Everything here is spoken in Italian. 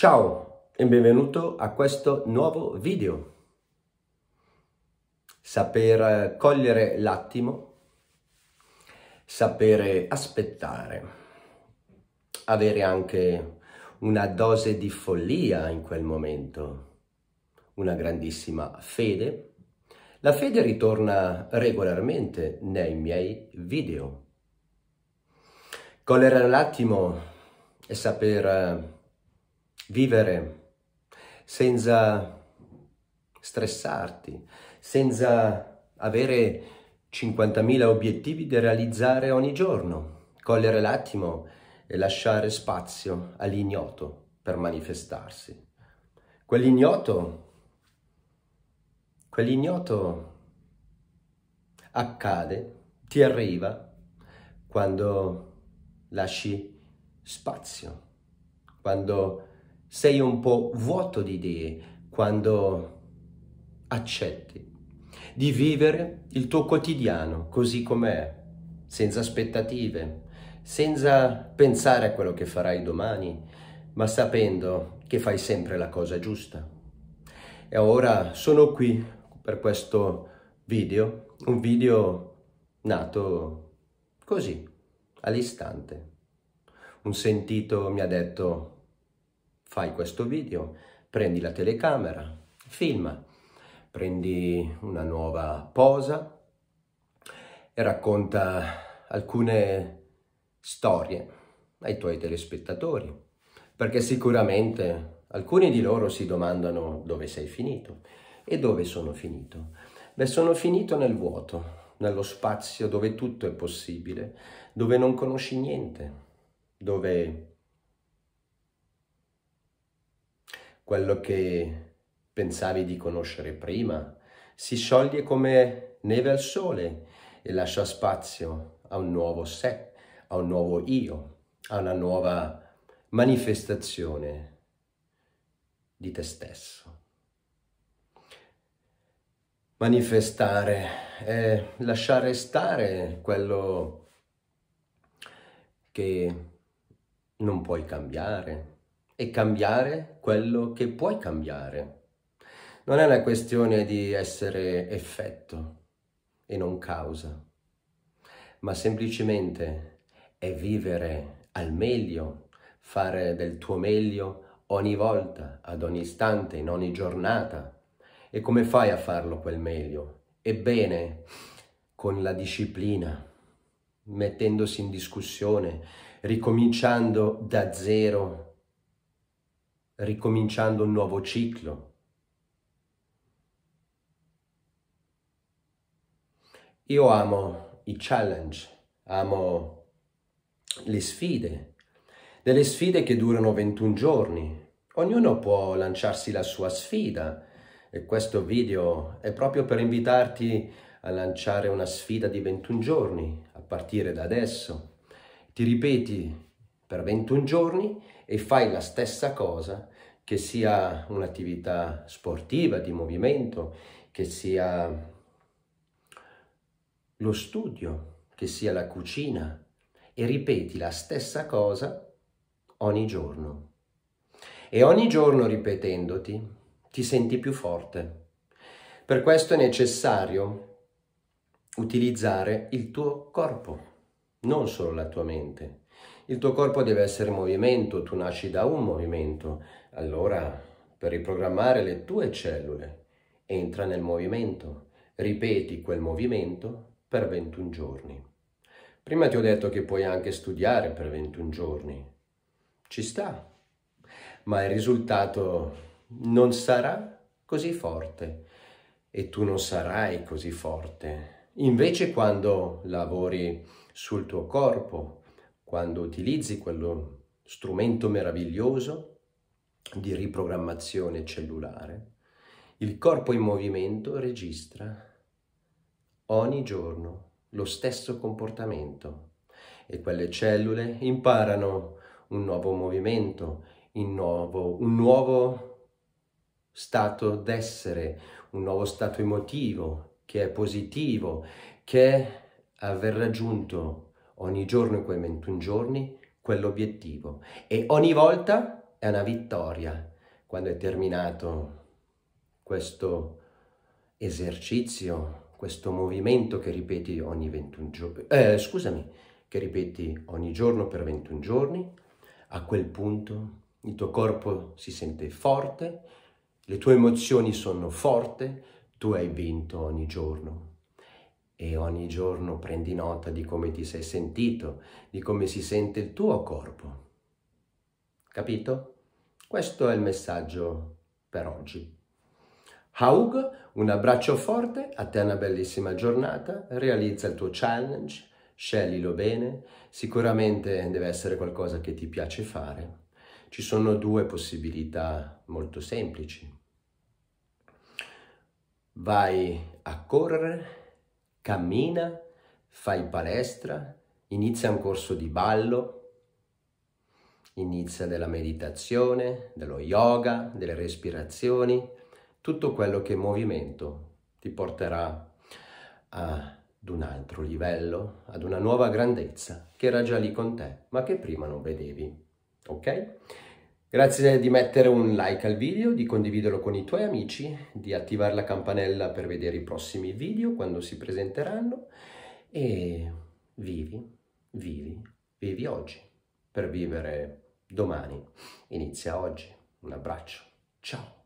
Ciao e benvenuto a questo nuovo video. Saper cogliere l'attimo, sapere aspettare, avere anche una dose di follia in quel momento, una grandissima fede. La fede ritorna regolarmente nei miei video. Cogliere l'attimo e saper vivere senza stressarti, senza avere 50.000 obiettivi da realizzare ogni giorno, cogliere l'attimo e lasciare spazio all'ignoto per manifestarsi. Quell'ignoto, quell'ignoto accade, ti arriva quando lasci spazio, quando sei un po' vuoto di idee quando accetti di vivere il tuo quotidiano così com'è, senza aspettative, senza pensare a quello che farai domani, ma sapendo che fai sempre la cosa giusta. E ora sono qui per questo video, un video nato così, all'istante. Un sentito mi ha detto fai questo video, prendi la telecamera, filma, prendi una nuova posa e racconta alcune storie ai tuoi telespettatori, perché sicuramente alcuni di loro si domandano dove sei finito e dove sono finito. Beh, sono finito nel vuoto, nello spazio dove tutto è possibile, dove non conosci niente, dove quello che pensavi di conoscere prima, si scioglie come neve al sole e lascia spazio a un nuovo sé, a un nuovo io, a una nuova manifestazione di te stesso. Manifestare è lasciare stare quello che non puoi cambiare, e cambiare quello che puoi cambiare. Non è una questione di essere effetto e non causa, ma semplicemente è vivere al meglio, fare del tuo meglio ogni volta, ad ogni istante, in ogni giornata. E come fai a farlo quel meglio? Ebbene, con la disciplina, mettendosi in discussione, ricominciando da zero ricominciando un nuovo ciclo. Io amo i challenge, amo le sfide, delle sfide che durano 21 giorni. Ognuno può lanciarsi la sua sfida e questo video è proprio per invitarti a lanciare una sfida di 21 giorni a partire da adesso. Ti ripeti, per 21 giorni e fai la stessa cosa, che sia un'attività sportiva, di movimento, che sia lo studio, che sia la cucina, e ripeti la stessa cosa ogni giorno. E ogni giorno ripetendoti ti senti più forte. Per questo è necessario utilizzare il tuo corpo, non solo la tua mente. Il tuo corpo deve essere in movimento, tu nasci da un movimento. Allora, per riprogrammare le tue cellule, entra nel movimento. Ripeti quel movimento per 21 giorni. Prima ti ho detto che puoi anche studiare per 21 giorni. Ci sta. Ma il risultato non sarà così forte e tu non sarai così forte. Invece quando lavori sul tuo corpo, quando utilizzi quello strumento meraviglioso di riprogrammazione cellulare, il corpo in movimento registra ogni giorno lo stesso comportamento e quelle cellule imparano un nuovo movimento, un nuovo, un nuovo stato d'essere, un nuovo stato emotivo che è positivo, che è aver raggiunto ogni giorno in quei 21 giorni quell'obiettivo e ogni volta è una vittoria quando è terminato questo esercizio, questo movimento che ripeti ogni 21 giorni, eh, scusami, che ripeti ogni giorno per 21 giorni, a quel punto il tuo corpo si sente forte, le tue emozioni sono forti, tu hai vinto ogni giorno e ogni giorno prendi nota di come ti sei sentito, di come si sente il tuo corpo. Capito? Questo è il messaggio per oggi. Haug, un abbraccio forte, a te una bellissima giornata, realizza il tuo challenge, sceglilo bene, sicuramente deve essere qualcosa che ti piace fare. Ci sono due possibilità molto semplici. Vai a correre cammina, fai palestra, inizia un corso di ballo, inizia della meditazione, dello yoga, delle respirazioni, tutto quello che è movimento ti porterà ad un altro livello, ad una nuova grandezza che era già lì con te, ma che prima non vedevi. Ok? Grazie di mettere un like al video, di condividerlo con i tuoi amici, di attivare la campanella per vedere i prossimi video quando si presenteranno e vivi, vivi, vivi oggi per vivere domani. Inizia oggi. Un abbraccio. Ciao.